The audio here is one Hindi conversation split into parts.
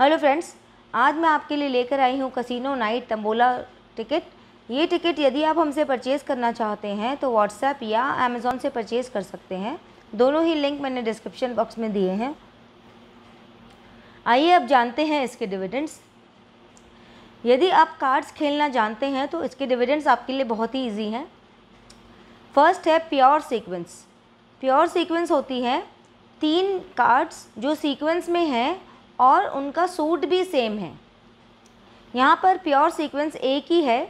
हेलो फ्रेंड्स आज मैं आपके लिए लेकर आई हूँ कसिनो नाइट तंबोला टिकट ये टिकट यदि आप हमसे परचेज़ करना चाहते हैं तो व्हाट्सएप या अमेज़ोन से परचेज़ कर सकते हैं दोनों ही लिंक मैंने डिस्क्रिप्शन बॉक्स में दिए हैं आइए अब जानते हैं इसके डिविडेंड्स यदि आप कार्ड्स खेलना जानते हैं तो इसके डिविडेंड्स आपके लिए बहुत ही ईजी हैं फर्स्ट है प्योर सीक्वेंस प्योर सीक्वेंस होती है तीन कार्ड्स जो सीक्वेंस में हैं और उनका सूट भी सेम है यहाँ पर प्योर सीक्वेंस एक ही है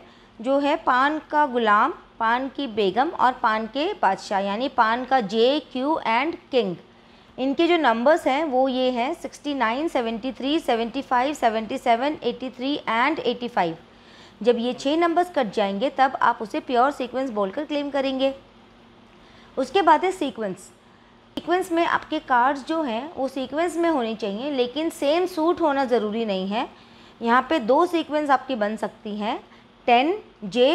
जो है पान का गुलाम पान की बेगम और पान के बादशाह यानी पान का जे क्यू एंड किंग इनके जो नंबर्स हैं वो ये हैं sixty nine seventy three seventy five seventy seven eighty three and eighty five जब ये छः नंबर्स कट जाएंगे तब आप उसे प्योर सीक्वेंस बोलकर क्लेम करेंगे उसके बाद है सीक्वेंस सीक्वेंस में आपके कार्ड्स जो हैं वो सीक्वेंस में होने चाहिए लेकिन सेम सूट होना ज़रूरी नहीं है यहाँ पे दो सीक्वेंस आपकी बन सकती हैं टेन जे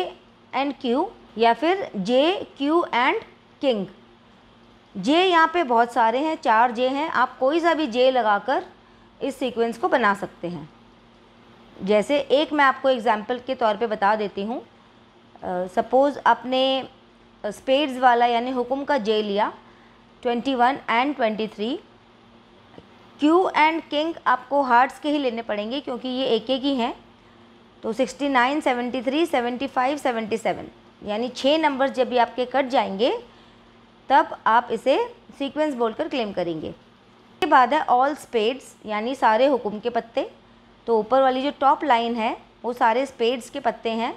एंड क्यू या फिर J Q and king J यहाँ पे बहुत सारे हैं चार जे हैं आप कोई सा भी जे लगाकर इस सीक्वेंस को बना सकते हैं जैसे एक मैं आपको एग्जाम्पल के तौर पे बता देती हूँ सपोज़ आपने स्पेड्स वाला यानी हुक्म का जे लिया 21 एंड 23 क्यू एंड किंग आपको हार्ट्स के ही लेने पड़ेंगे क्योंकि ये एक एक ही हैं तो 69, 73, 75, 77 यानी छः नंबर जब भी आपके कट जाएंगे तब आप इसे सीक्वेंस बोलकर क्लेम करेंगे इसके बाद है ऑल स्पेड्स यानी सारे हुक्म के पत्ते तो ऊपर वाली जो टॉप लाइन है वो सारे स्पेड्स के पत्ते हैं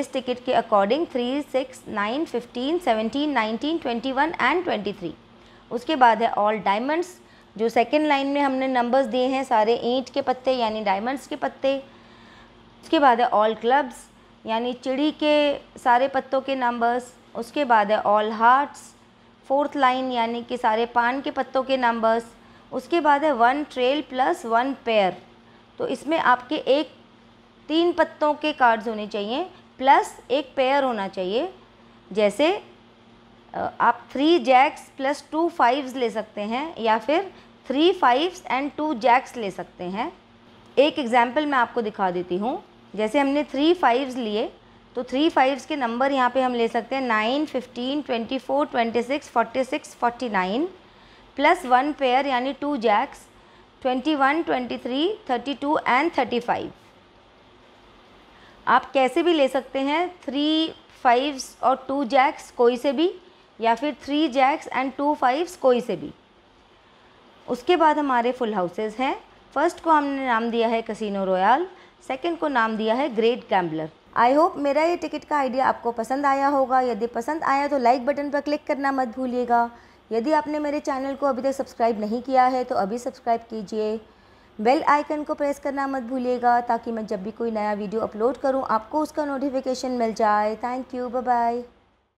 इस टिकट के according three six nine fifteen seventeen nineteen twenty one and twenty three उसके बाद है ऑल डायमंड्स जो सेकेंड लाइन में हमने नंबर्स दिए हैं सारे ईंट के पत्ते यानी डायमंड्स के पत्ते उसके बाद है ऑल क्लब्स यानी चिड़ी के सारे पत्तों के नंबर्स उसके बाद है ऑल हार्ट्स फोर्थ लाइन यानी कि सारे पान के पत्तों के नंबर्स उसके बाद है one trail plus one pair तो इसमें आपके एक तीन पत्तों के कार्ड्स होने चाहिए प्लस एक पेयर होना चाहिए जैसे आप three jacks plus two fives ले सकते हैं या फिर three fives and two jacks ले सकते हैं एक एग्जाम्पल मैं आपको दिखा देती हूँ जैसे हमने थ्री फाइव्स लिए तो थ्री फाइव्स के नंबर यहाँ पे हम ले सकते हैं nine fifteen twenty four twenty six forty six forty nine plus one pair यानी two jacks twenty one twenty three thirty two and thirty five आप कैसे भी ले सकते हैं थ्री फाइव्स और टू जैक्स कोई से भी या फिर three jacks and two fives कोई से भी उसके बाद हमारे फुल हाउसेज हैं फर्स्ट को हमने नाम दिया है कसिनो रॉयल सेकंड को नाम दिया है ग्रेट कैम्बलर आई होप मेरा ये टिकट का आइडिया आपको पसंद आया होगा यदि पसंद आया तो लाइक बटन पर क्लिक करना मत भूलिएगा यदि आपने मेरे चैनल को अभी तक सब्सक्राइब नहीं किया है तो अभी सब्सक्राइब कीजिए बेल आइकन को प्रेस करना मत भूलिएगा ताकि मैं जब भी कोई नया वीडियो अपलोड करूं आपको उसका नोटिफिकेशन मिल जाए थैंक यू बाय बाय